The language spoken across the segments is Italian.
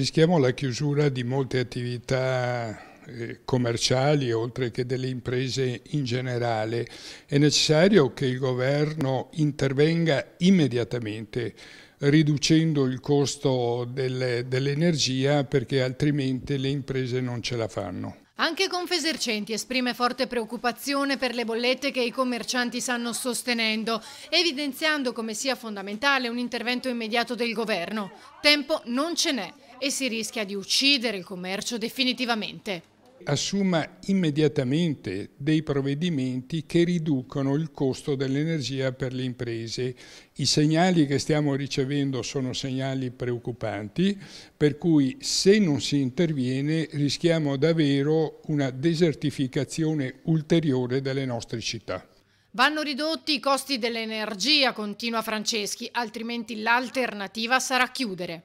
Rischiamo la chiusura di molte attività eh, commerciali oltre che delle imprese in generale. È necessario che il governo intervenga immediatamente riducendo il costo del, dell'energia perché altrimenti le imprese non ce la fanno. Anche Confesercenti esprime forte preoccupazione per le bollette che i commercianti stanno sostenendo, evidenziando come sia fondamentale un intervento immediato del governo. Tempo non ce n'è e si rischia di uccidere il commercio definitivamente. Assuma immediatamente dei provvedimenti che riducono il costo dell'energia per le imprese. I segnali che stiamo ricevendo sono segnali preoccupanti, per cui se non si interviene rischiamo davvero una desertificazione ulteriore delle nostre città. Vanno ridotti i costi dell'energia, continua Franceschi, altrimenti l'alternativa sarà chiudere.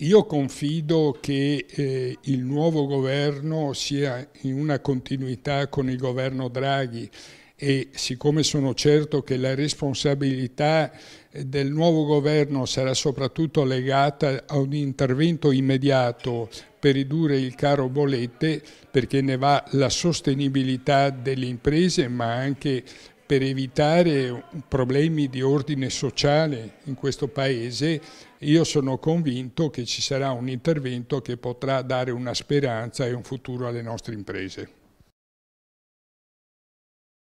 Io confido che eh, il nuovo governo sia in una continuità con il governo Draghi e siccome sono certo che la responsabilità eh, del nuovo governo sarà soprattutto legata a un intervento immediato per ridurre il caro bollette perché ne va la sostenibilità delle imprese ma anche per evitare problemi di ordine sociale in questo Paese, io sono convinto che ci sarà un intervento che potrà dare una speranza e un futuro alle nostre imprese.